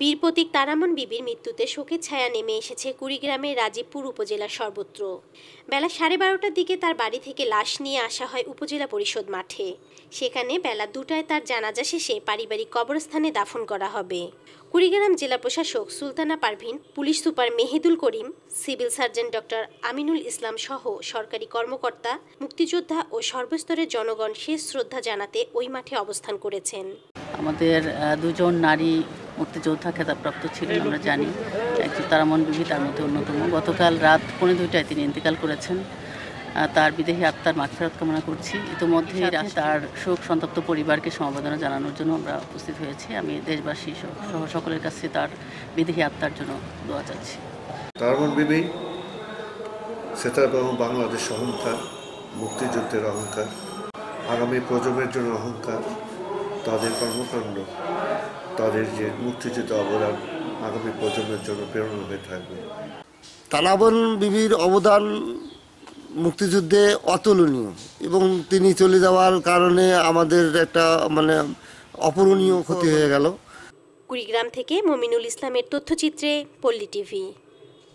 বীর প্রতীক তারামন বিবির মৃত্যুতে শোকের ছায়া নেমে এসেছে কুড়িগ্রামের রাজীবপুর উপজেলার সর্বত্র বেলা সাড়ে বারোটার দিকে তার বাড়ি থেকে লাশ নিয়ে আসা হয় উপজেলা পরিষদ মাঠে সেখানে বেলা দুটায় তার জানাজা শেষে পারিবারিক কবরস্থানে দাফন করা হবে কুড়িগ্রাম জেলা প্রশাসক Sultana Parvin police super Mehedul Karim civil surgeon doctor Aminul Islam সহ সরকারি কর্মকর্তা মুক্তিযোদ্ধা ও সর্বস্তরের জনগণ শেষ শ্রদ্ধা জানাতে ওই মাঠে অবস্থান করেছেন আমাদের দুজন নারী মুক্তিযোদ্ধা খেতাবপ্রাপ্ত ছিলেন আমরা জানি একজন তারামন বিবি তার মধ্যে অন্যতম গতকাল রাত পৌনে দুইটায় তিনি ইন্তেকাল করেছেন তার বিদেহী আত্মার মাগফেরত কামনা করছি ইতিমধ্যে তার শোক সন্তপ্ত পরিবারকে সমবেদনা জানানোর জন্য আমরা উপস্থিত হয়েছি আমি দেশবাসী সহ সকলের কাছে তার বিদেহী আত্মার জন্য দোয়া চাচ্ছি তারামন বিবি সেতারবাহ বাংলাদেশ অহংকার মুক্তিযুদ্ধের অহংকার আগামী প্রজন্মের জন্য অহংকার তাদের কর্মকাণ্ড তাদের যে মুক্তিযুদ্ধ অবদান আগামী প্রজন্মের জন্য প্রেরণা হয়ে থাকবে তালাবন বিবির অবদান মুক্তিযুদ্ধে অতুলনীয় এবং তিনি চলে যাওয়ার কারণে আমাদের একটা মানে অপূরণীয় ক্ষতি হয়ে গেল কুড়িগ্রাম থেকে মমিনুল ইসলামের তথ্যচিত্রে পল্লী টিভি